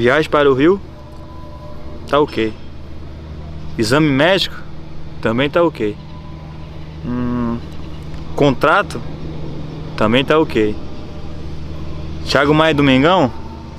Viagem para o Rio? Tá ok. Exame médico? Também tá ok. Hum, contrato? Também tá ok. Thiago Maia Mengão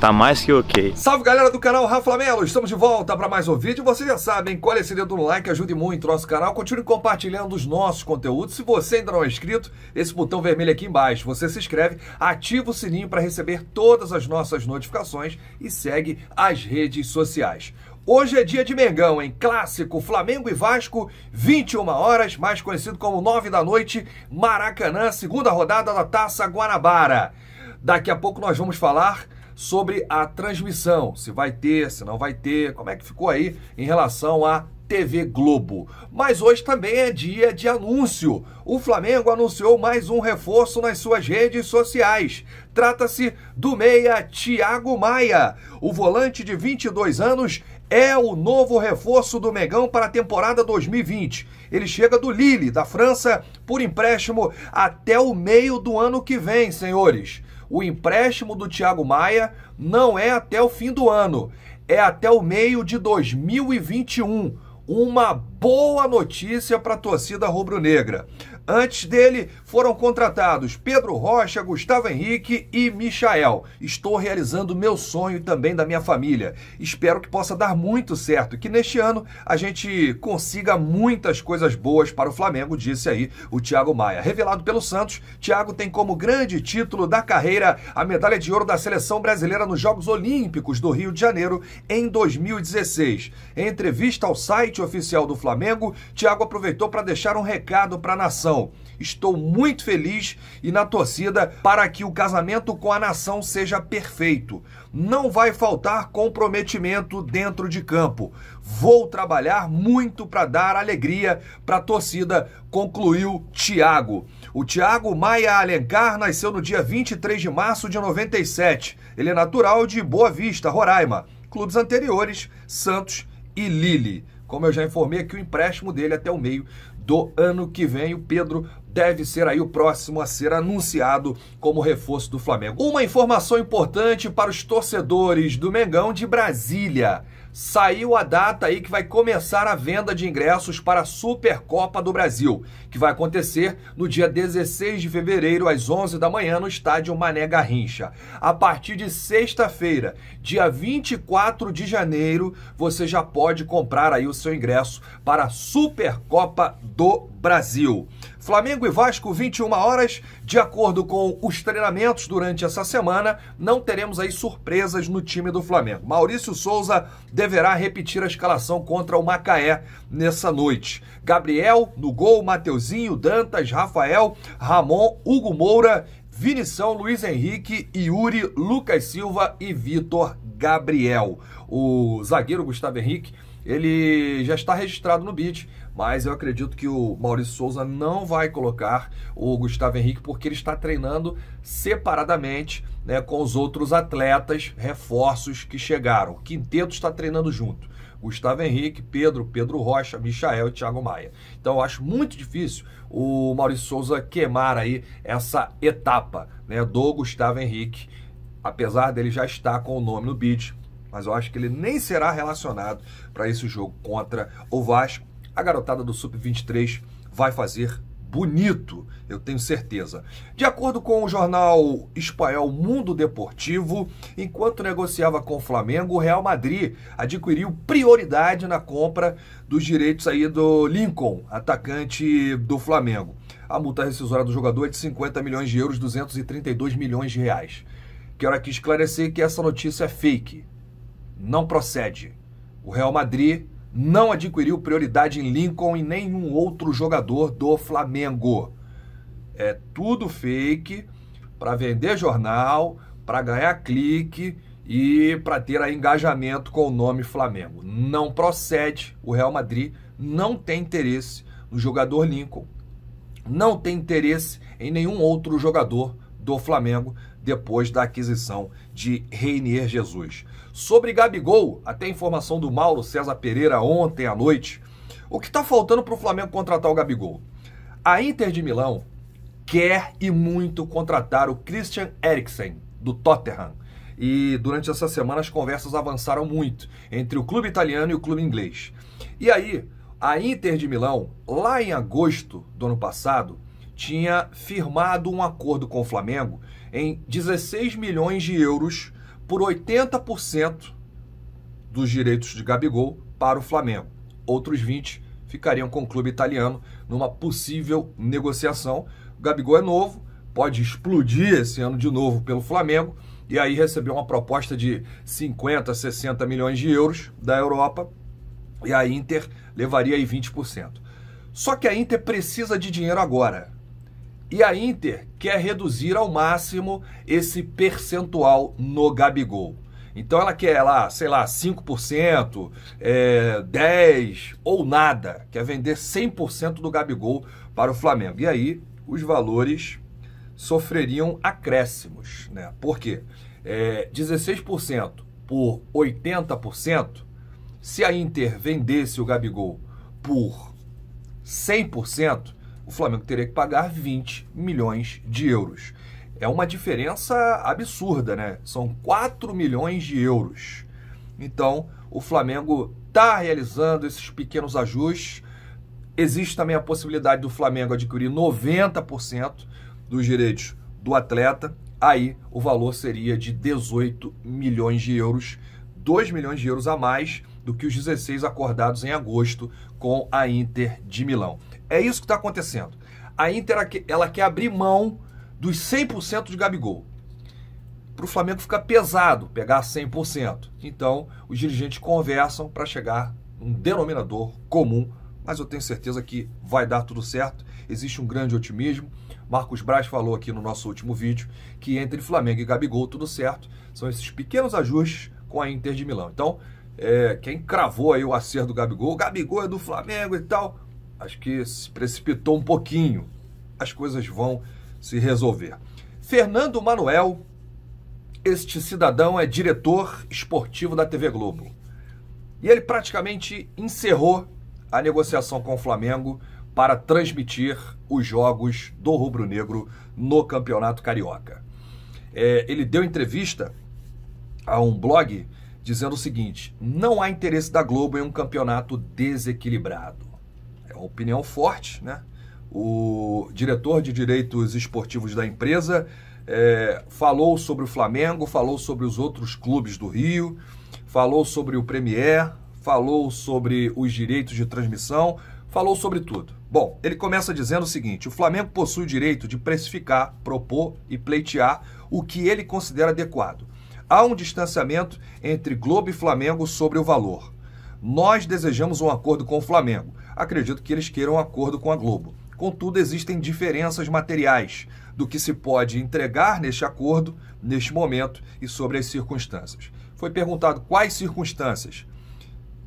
tá mais que ok. Salve galera do canal Rafa Melo, estamos de volta para mais um vídeo. Vocês já sabem, colhe esse dedo no like, ajude muito o nosso canal. Continue compartilhando os nossos conteúdos. Se você ainda não é inscrito, esse botão vermelho aqui embaixo, você se inscreve, ativa o sininho para receber todas as nossas notificações e segue as redes sociais. Hoje é dia de Mengão, em clássico Flamengo e Vasco, 21 horas, mais conhecido como 9 da noite, Maracanã, segunda rodada da Taça Guanabara. Daqui a pouco nós vamos falar sobre a transmissão, se vai ter, se não vai ter, como é que ficou aí em relação à TV Globo. Mas hoje também é dia de anúncio. O Flamengo anunciou mais um reforço nas suas redes sociais. Trata-se do meia Thiago Maia. O volante de 22 anos é o novo reforço do Megão para a temporada 2020. Ele chega do Lille, da França, por empréstimo até o meio do ano que vem, senhores o empréstimo do Thiago Maia não é até o fim do ano, é até o meio de 2021. Uma boa notícia para a torcida rubro-negra. Antes dele, foram contratados Pedro Rocha, Gustavo Henrique e Michael. Estou realizando meu sonho e também da minha família. Espero que possa dar muito certo, que neste ano a gente consiga muitas coisas boas para o Flamengo, disse aí o Thiago Maia. Revelado pelo Santos, Thiago tem como grande título da carreira a medalha de ouro da seleção brasileira nos Jogos Olímpicos do Rio de Janeiro em 2016. Em entrevista ao site oficial do Flamengo, Thiago aproveitou para deixar um recado para a nação. Estou muito feliz e na torcida para que o casamento com a nação seja perfeito. Não vai faltar comprometimento dentro de campo. Vou trabalhar muito para dar alegria para a torcida, concluiu Thiago. O Thiago Maia Alencar nasceu no dia 23 de março de 97. Ele é natural de Boa Vista, Roraima. Clubes anteriores, Santos e Lille. Como eu já informei aqui, o empréstimo dele é até o meio do ano que vem. O Pedro deve ser aí o próximo a ser anunciado como reforço do Flamengo. Uma informação importante para os torcedores do Mengão de Brasília saiu a data aí que vai começar a venda de ingressos para a Supercopa do Brasil, que vai acontecer no dia 16 de fevereiro, às 11 da manhã, no estádio Mané Garrincha. A partir de sexta-feira, dia 24 de janeiro, você já pode comprar aí o seu ingresso para a Supercopa do Brasil. Flamengo e Vasco, 21 horas. De acordo com os treinamentos durante essa semana, não teremos aí surpresas no time do Flamengo. Maurício Souza, deverá repetir a escalação contra o Macaé nessa noite. Gabriel no gol, Mateuzinho, Dantas, Rafael, Ramon, Hugo Moura, Vinição, Luiz Henrique, Yuri, Lucas Silva e Vitor Gabriel o zagueiro Gustavo Henrique, ele já está registrado no bid, mas eu acredito que o Maurício Souza não vai colocar o Gustavo Henrique porque ele está treinando separadamente né, com os outros atletas, reforços que chegaram. O quinteto está treinando junto. Gustavo Henrique, Pedro, Pedro Rocha, Michael e Thiago Maia. Então eu acho muito difícil o Maurício Souza queimar aí essa etapa né, do Gustavo Henrique, apesar dele já estar com o nome no bid, mas eu acho que ele nem será relacionado para esse jogo contra o Vasco. A garotada do Sub-23 vai fazer bonito, eu tenho certeza. De acordo com o jornal espanhol Mundo Deportivo, enquanto negociava com o Flamengo, o Real Madrid adquiriu prioridade na compra dos direitos aí do Lincoln, atacante do Flamengo. A multa rescisória do jogador é de 50 milhões de euros, 232 milhões de reais. Quero aqui esclarecer que essa notícia é fake não procede. O Real Madrid não adquiriu prioridade em Lincoln e nenhum outro jogador do Flamengo. É tudo fake para vender jornal, para ganhar clique e para ter engajamento com o nome Flamengo. Não procede. O Real Madrid não tem interesse no jogador Lincoln. Não tem interesse em nenhum outro jogador do Flamengo depois da aquisição de Reinier Jesus. Sobre Gabigol, até informação do Mauro César Pereira ontem à noite, o que está faltando para o Flamengo contratar o Gabigol? A Inter de Milão quer e muito contratar o Christian Eriksen, do Tottenham. E durante essa semana as conversas avançaram muito entre o clube italiano e o clube inglês. E aí, a Inter de Milão, lá em agosto do ano passado, tinha firmado um acordo com o Flamengo em 16 milhões de euros por 80% dos direitos de Gabigol para o Flamengo. Outros 20 ficariam com o clube italiano numa possível negociação. O Gabigol é novo, pode explodir esse ano de novo pelo Flamengo e aí recebeu uma proposta de 50, 60 milhões de euros da Europa e a Inter levaria aí 20%. Só que a Inter precisa de dinheiro agora. E a Inter quer reduzir ao máximo esse percentual no Gabigol. Então ela quer lá, sei lá, 5%, é, 10% ou nada. Quer vender 100% do Gabigol para o Flamengo. E aí os valores sofreriam acréscimos. Né? Por quê? É, 16% por 80%, se a Inter vendesse o Gabigol por 100%, o Flamengo teria que pagar 20 milhões de euros. É uma diferença absurda, né? São 4 milhões de euros. Então, o Flamengo está realizando esses pequenos ajustes. Existe também a possibilidade do Flamengo adquirir 90% dos direitos do atleta. Aí o valor seria de 18 milhões de euros, 2 milhões de euros a mais do que os 16 acordados em agosto com a Inter de Milão. É isso que está acontecendo. A Inter ela quer abrir mão dos 100% de Gabigol. Para o Flamengo ficar pesado pegar 100%. Então, os dirigentes conversam para chegar num denominador comum, mas eu tenho certeza que vai dar tudo certo. Existe um grande otimismo. Marcos Braz falou aqui no nosso último vídeo que entre Flamengo e Gabigol tudo certo. São esses pequenos ajustes com a Inter de Milão. Então, é, quem cravou aí o acerto do Gabigol, Gabigol é do Flamengo e tal, acho que se precipitou um pouquinho. As coisas vão se resolver. Fernando Manuel, este cidadão é diretor esportivo da TV Globo. E ele praticamente encerrou a negociação com o Flamengo para transmitir os jogos do Rubro Negro no Campeonato Carioca. É, ele deu entrevista a um blog dizendo o seguinte: não há interesse da Globo em um campeonato desequilibrado é uma opinião forte, né? O diretor de direitos esportivos da empresa é, falou sobre o Flamengo, falou sobre os outros clubes do Rio, falou sobre o Premier, falou sobre os direitos de transmissão, falou sobre tudo. Bom, ele começa dizendo o seguinte: o Flamengo possui o direito de precificar, propor e pleitear o que ele considera adequado. Há um distanciamento entre Globo e Flamengo sobre o valor. Nós desejamos um acordo com o Flamengo. Acredito que eles queiram um acordo com a Globo. Contudo, existem diferenças materiais do que se pode entregar neste acordo, neste momento e sobre as circunstâncias. Foi perguntado quais circunstâncias.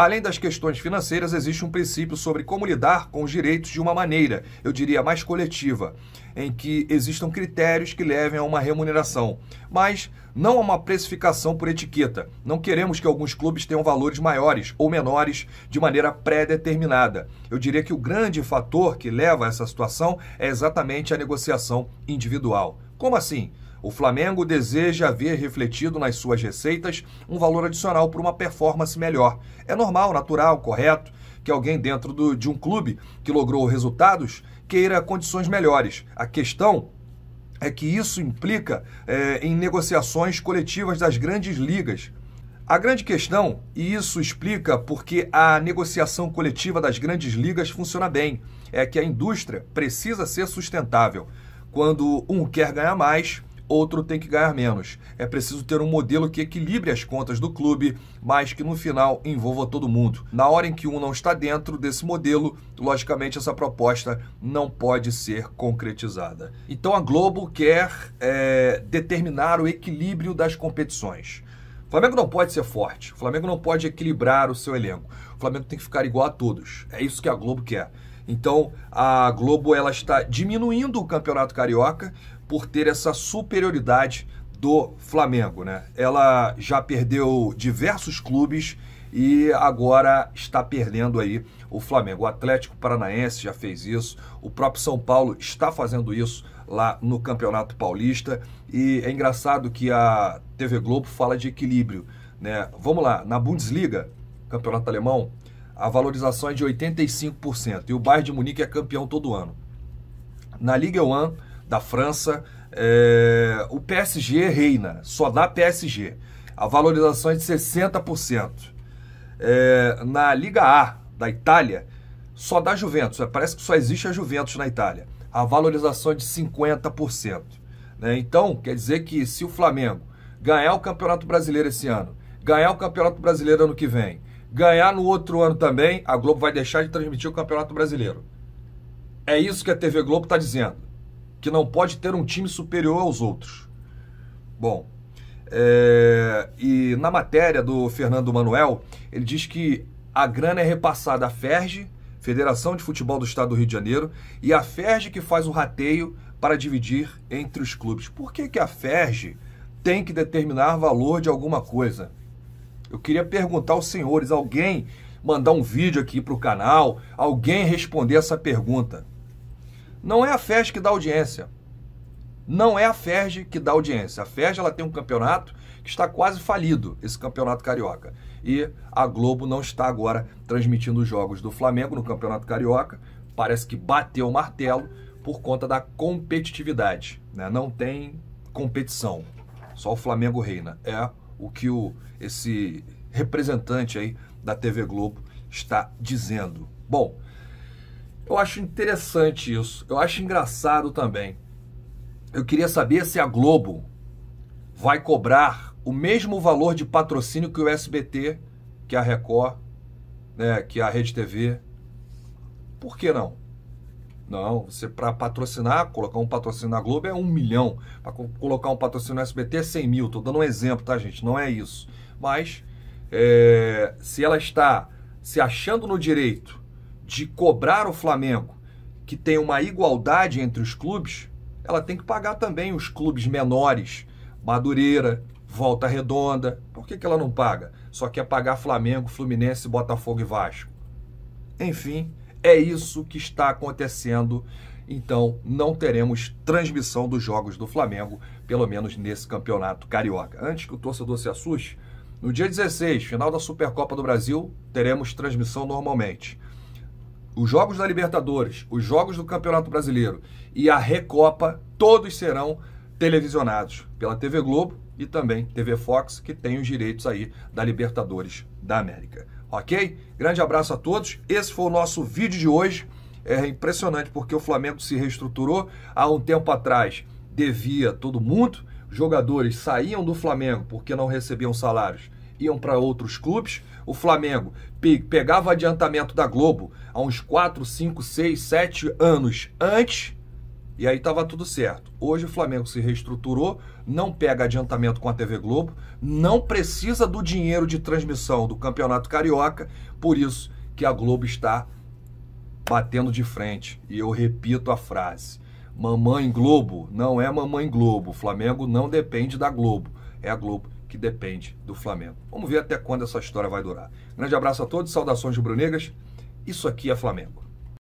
Além das questões financeiras, existe um princípio sobre como lidar com os direitos de uma maneira, eu diria mais coletiva, em que existam critérios que levem a uma remuneração, mas não a uma precificação por etiqueta. Não queremos que alguns clubes tenham valores maiores ou menores de maneira pré-determinada. Eu diria que o grande fator que leva a essa situação é exatamente a negociação individual. Como assim? O Flamengo deseja ver refletido nas suas receitas um valor adicional por uma performance melhor. É normal, natural, correto que alguém dentro do, de um clube que logrou resultados queira condições melhores. A questão é que isso implica é, em negociações coletivas das grandes ligas. A grande questão, e isso explica porque a negociação coletiva das grandes ligas funciona bem, é que a indústria precisa ser sustentável. Quando um quer ganhar mais, outro tem que ganhar menos. É preciso ter um modelo que equilibre as contas do clube, mas que no final envolva todo mundo. Na hora em que um não está dentro desse modelo, logicamente essa proposta não pode ser concretizada. Então a Globo quer é, determinar o equilíbrio das competições. O Flamengo não pode ser forte, o Flamengo não pode equilibrar o seu elenco. O Flamengo tem que ficar igual a todos. É isso que a Globo quer. Então a Globo ela está diminuindo o Campeonato Carioca por ter essa superioridade do Flamengo, né? Ela já perdeu diversos clubes e agora está perdendo aí o Flamengo. O Atlético Paranaense já fez isso, o próprio São Paulo está fazendo isso lá no Campeonato Paulista e é engraçado que a TV Globo fala de equilíbrio, né? Vamos lá, na Bundesliga, Campeonato Alemão, a valorização é de 85% e o Bayern de Munique é campeão todo ano. Na Liga One, da França. É, o PSG reina, só dá PSG. A valorização é de 60%. É, na Liga A da Itália, só dá Juventus. É, parece que só existe a Juventus na Itália. A valorização é de 50%. Né? Então, quer dizer que se o Flamengo ganhar o Campeonato Brasileiro esse ano, ganhar o Campeonato Brasileiro ano que vem, ganhar no outro ano também, a Globo vai deixar de transmitir o Campeonato Brasileiro. É isso que a TV Globo está dizendo que não pode ter um time superior aos outros. Bom, é, e na matéria do Fernando Manuel, ele diz que a grana é repassada à FERJ, Federação de Futebol do Estado do Rio de Janeiro, e a FERJ que faz o rateio para dividir entre os clubes. Por que, que a FERJ tem que determinar valor de alguma coisa? Eu queria perguntar aos senhores, alguém mandar um vídeo aqui para o canal, alguém responder essa pergunta. Não é a FERJ que dá audiência. Não é a FERJ que dá audiência. A FERJ ela tem um campeonato que está quase falido, esse campeonato carioca. E a Globo não está agora transmitindo os jogos do Flamengo no campeonato carioca. Parece que bateu o martelo por conta da competitividade. Né? Não tem competição. Só o Flamengo reina. É o que o, esse representante aí da TV Globo está dizendo. Bom, eu acho interessante isso. Eu acho engraçado também. Eu queria saber se a Globo vai cobrar o mesmo valor de patrocínio que o SBT, que a Record, né, que a Rede TV. Por que não? Não, você para patrocinar, colocar um patrocínio na Globo é um milhão. Para colocar um patrocínio no SBT é 100 mil. Estou dando um exemplo, tá, gente? Não é isso. Mas é, se ela está se achando no direito de cobrar o Flamengo, que tem uma igualdade entre os clubes, ela tem que pagar também os clubes menores, Madureira, Volta Redonda. Por que, que ela não paga? Só quer pagar Flamengo, Fluminense, Botafogo e Vasco. Enfim, é isso que está acontecendo. Então, não teremos transmissão dos jogos do Flamengo, pelo menos nesse campeonato carioca. Antes que o torcedor se assuste, no dia 16, final da Supercopa do Brasil, teremos transmissão normalmente os jogos da Libertadores, os jogos do Campeonato Brasileiro e a Recopa, todos serão televisionados pela TV Globo e também TV Fox, que tem os direitos aí da Libertadores da América. Ok? Grande abraço a todos. Esse foi o nosso vídeo de hoje. É impressionante porque o Flamengo se reestruturou. Há um tempo atrás devia todo mundo. Jogadores saíam do Flamengo porque não recebiam salários, iam para outros clubes o Flamengo pegava adiantamento da Globo há uns 4, 5, 6, 7 anos antes, e aí estava tudo certo. Hoje o Flamengo se reestruturou, não pega adiantamento com a TV Globo, não precisa do dinheiro de transmissão do Campeonato Carioca, por isso que a Globo está batendo de frente. E eu repito a frase: Mamãe Globo não é Mamãe Globo. O Flamengo não depende da Globo, é a Globo que depende do Flamengo. Vamos ver até quando essa história vai durar. Grande abraço a todos, saudações rubro-negras. Isso aqui é Flamengo.